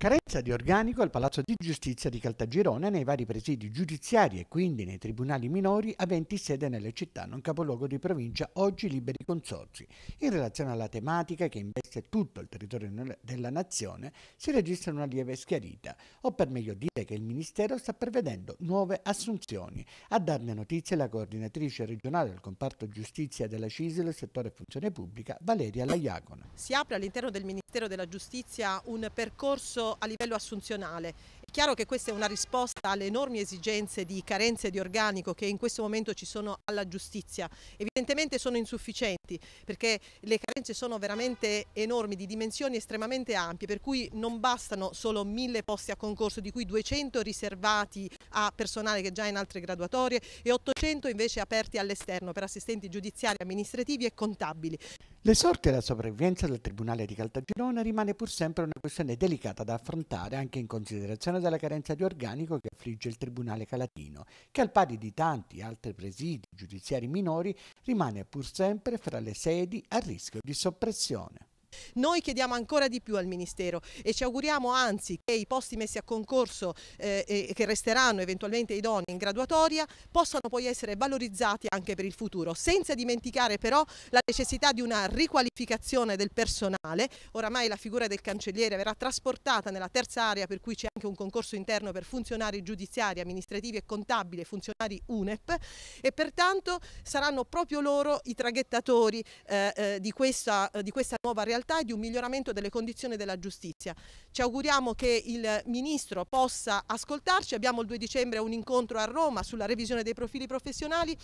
Carenza di organico al Palazzo di Giustizia di Caltagirone nei vari presidi giudiziari e quindi nei tribunali minori aventi sede nelle città non capoluogo di provincia oggi liberi consorzi. In relazione alla tematica che investe tutto il territorio della nazione si registra una lieve schiarita o per meglio dire che il Ministero sta prevedendo nuove assunzioni. A darne notizie la coordinatrice regionale del comparto giustizia della CISL settore funzione pubblica Valeria Laiagona. Si apre all'interno del Ministero della Giustizia un percorso a livello assunzionale. È chiaro che questa è una risposta alle enormi esigenze di carenze di organico che in questo momento ci sono alla giustizia. Evidentemente sono insufficienti perché le carenze sono veramente enormi, di dimensioni estremamente ampie, per cui non bastano solo mille posti a concorso, di cui 200 riservati a personale che già è in altre graduatorie e 800 invece aperti all'esterno per assistenti giudiziari, amministrativi e contabili. Le sorti la sopravvivenza del Tribunale di Caltagirone rimane pur sempre una questione delicata da affrontare anche in considerazione della carenza di organico che affligge il Tribunale Calatino, che al pari di tanti altri presidi giudiziari minori rimane pur sempre fra le sedi a rischio di soppressione. Noi chiediamo ancora di più al Ministero e ci auguriamo anzi che i posti messi a concorso eh, e che resteranno eventualmente idonei in graduatoria possano poi essere valorizzati anche per il futuro, senza dimenticare però la necessità di una riqualificazione del personale. Oramai la figura del cancelliere verrà trasportata nella terza area per cui c'è anche un concorso interno per funzionari giudiziari, amministrativi e contabili, funzionari UNEP e pertanto saranno proprio loro i traghettatori eh, eh, di, questa, eh, di, questa, nuova realtà e di un miglioramento delle condizioni della giustizia. Ci auguriamo che il Ministro possa ascoltarci, abbiamo il 2 dicembre un incontro a Roma sulla revisione dei profili professionali,